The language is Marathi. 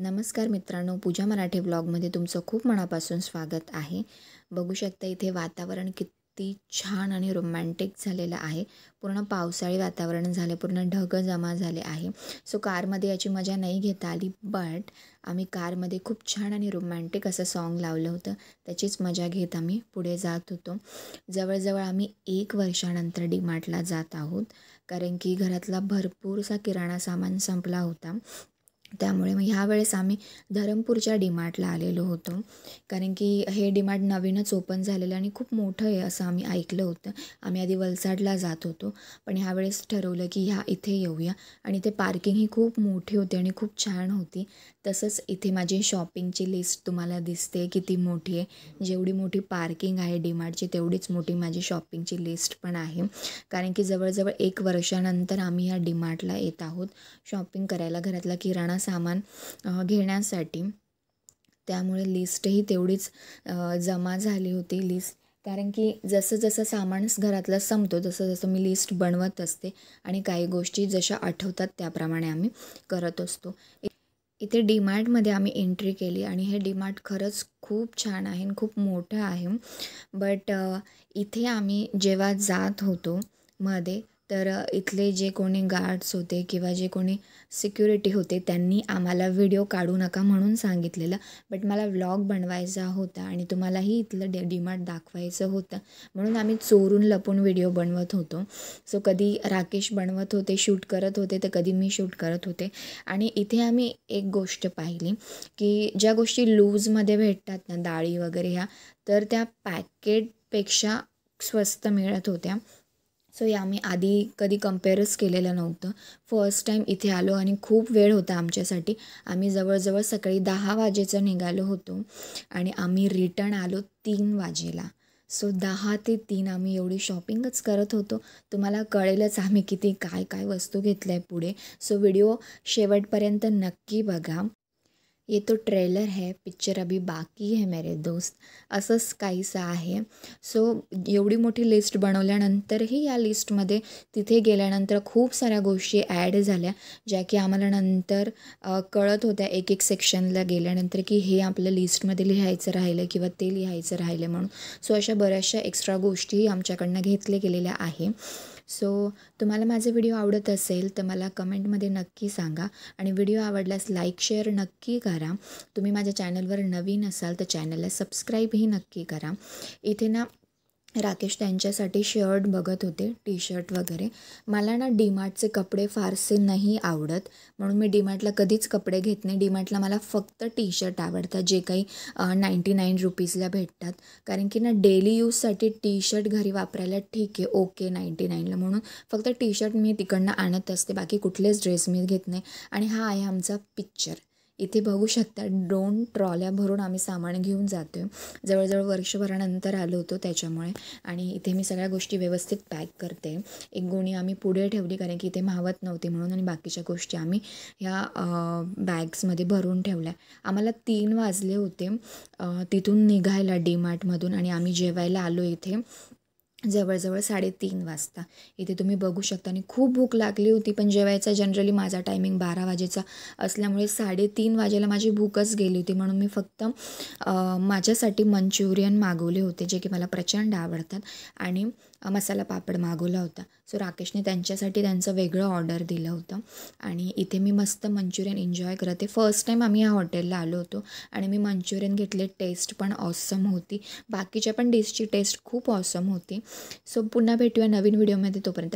नमस्कार मित्रांनो पूजा मराठी ब्लॉगमध्ये तुमचं खूप मनापासून स्वागत आहे बघू शकता इथे वातावरण किती छान आणि रोमॅन्टिक झालेलं आहे पूर्ण पावसाळी वातावरण झालं पूर्ण ढग जमा झाले आहे सो कारमध्ये याची मजा नाही घेता आली बट आम्ही कारमध्ये खूप छान आणि रोमॅन्टिक असं सॉन्ग लावलं होतं त्याचीच मजा घेत आम्ही पुढे जात होतो जवळजवळ आम्ही एक वर्षानंतर डीमार्टला जात आहोत कारण की घरातला भरपूरसा किराणा सामान संपला होता त्यामुळे मग ह्यावेळेस आम्ही धरमपूरच्या डीमार्टला आलेलो होतो कारण की हे डीमार्ट नवीनच ओपन झालेलं आणि खूप मोठं आहे असं आम्ही ऐकलं होतं आम्ही आधी वलसाडला जात होतो पण ह्यावेळेस ठरवलं की ह्या इथे येऊया आणि ते पार्किंग ही खूप मोठी होती आणि खूप छान होती तसंच इथे माझी शॉपिंगची लिस्ट तुम्हाला दिसते किती मोठी आहे जेवढी मोठी पार्किंग आहे डीमार्टची तेवढीच मोठी माझी शॉपिंगची लिस्ट पण आहे कारण की जवळजवळ एक वर्षानंतर आम्ही ह्या डीमार्टला येत आहोत शॉपिंग करायला घरातला किराणा सामान घेण्यासाठी त्यामुळे लिस्टही तेवढीच जमा झाली होती लिस्ट कारण की जसं जसं सामान घरातलं संपतो तसं जसं मी लिस्ट बनवत असते आणि काही गोष्टी जशा आठवतात त्याप्रमाणे आम्ही करत असतो इथे डीमार्टमध्ये आम्ही एंट्री केली आणि हे डीमार्ट खरंच खूप छान आहे आणि खूप मोठं आहे बट इथे आम्ही जेव्हा जात होतो मध्ये तर इथले जे कोणी गार्ड्स होते किंवा जे कोणी सिक्युरिटी होते त्यांनी आम्हाला व्हिडिओ काढू नका म्हणून सांगितलेलं बट मला व्लॉग बनवायचा होता आणि तुम्हालाही इथलं डे डीमार्ट दाखवायचं होतं म्हणून आम्ही चोरून लपून व्हिडिओ बनवत होतो सो कधी राकेश बनवत होते शूट करत होते तर कधी मी शूट करत होते आणि इथे आम्ही एक गोष्ट पाहिली की ज्या गोष्टी लूजमध्ये भेटतात ना डाळी वगैरे ह्या तर त्या पॅकेटपेक्षा स्वस्त मिळत होत्या सो या मी आधी कधी कम्पेअरच केलेलं नव्हतं फर्स्ट टाईम इथे आलो आणि खूप वेळ होता आमच्यासाठी आम्ही जवळजवळ सकाळी दहा वाजेचं निघालो होतो आणि आम्ही रिटर्न आलो तीन वाजेला सो दहा ते तीन आम्ही एवढी शॉपिंगच करत होतो तुम्हाला कळेलच आम्ही किती काय काय वस्तू घेतल्या आहे पुढे सो व्हिडिओ शेवटपर्यंत नक्की बघा ये तो ट्रेलर है पिक्चर अभी बाकी है मेरे दोस्त असंच काहीसं आहे सो एवढी मोठी लिस्ट बनवल्यानंतरही या लिस्टमध्ये तिथे गेल्यानंतर खूप साऱ्या गोष्टी ॲड झाल्या ज्या की आम्हाला नंतर कळत होत्या एक एक सेक्शनला गेल्यानंतर की हे आपल्या लिस्टमध्ये लिहायचं राहिलं किंवा ते लिहायचं राहिलं म्हणून सो अशा बऱ्याचशा एक्स्ट्रा गोष्टीही आमच्याकडनं घेतल्या गेलेल्या आहे सो तुम्हाला माझे व्हिडिओ आवडत असेल तर मला कमेंटमध्ये नक्की सांगा आणि व्हिडिओ आवडल्यास लाईक शेअर नक्की करा तुम्ही माझ्या चॅनलवर नवीन असाल तर चॅनलला सबस्क्राईबही नक्की करा इथे ना राकेश त्यांच्यासाठी शर्ट बघत होते टी शर्ट वगैरे मला ना डीमार्टचे कपडे फारसे नाही आवडत म्हणून मी डीमार्टला कधीच कपडे घेत नाही डीमार्टला मला फक्त टी शर्ट आवडतात जे काही नाईंटी नाईन रुपीजला भेटतात कारण की ना डेली यूजसाठी टी शर्ट घरी वापरायला ठीक आहे ओके नाईंटी नाईनला म्हणून फक्त टी शर्ट मी तिकडनं आणत असते बाकी कुठलेच ड्रेस मी घेत नाही आणि हा आहे आमचा पिक्चर इथे बघू शकता दोन ट्रॉल्या भरून आम्ही सामान घेऊन जातो आहे जवळजवळ वर्षभरानंतर आलो होतो त्याच्यामुळे आणि इथे मी सगळ्या गोष्टी व्यवस्थित पॅक करते एक गोणी आम्ही पुढे ठेवली कारण की इथे मावत नव्हते म्हणून आणि बाकीच्या गोष्टी आम्ही ह्या बॅग्समध्ये भरून ठेवल्या आम्हाला तीन वाजले होते तिथून निघायला डी मार्टमधून आणि आम्ही जेवायला आलो इथे जवळजवळ साडेतीन वाजता इथे तुम्ही बघू शकता आणि खूप भूक लागली होती पण जेवायचा जनरली माझा टायमिंग बारा वाजेचा असल्यामुळे साडेतीन वाजेला माझी भूकच गेली होती म्हणून मी फक्त माझ्यासाठी मंचुरियन मागवले होते जे की मला प्रचंड आवडतात आणि मसाला पापड मागवला होता सो राकेशने त्यांच्यासाठी त्यांचं वेगळं ऑर्डर दिलं होतं आणि इथे मी मस्त मंचुरियन एन्जॉय करते फर्स्ट टाईम आम्ही ह्या हॉटेलला आलो होतो आणि मी मंचुरियन घेतले टेस्ट पण ऑसम होती बाकीच्या पण डिशची टेस्ट खूप ऑसम होती सो पुन्हा भेटूया नवीन व्हिडिओमध्ये तोपर्यंत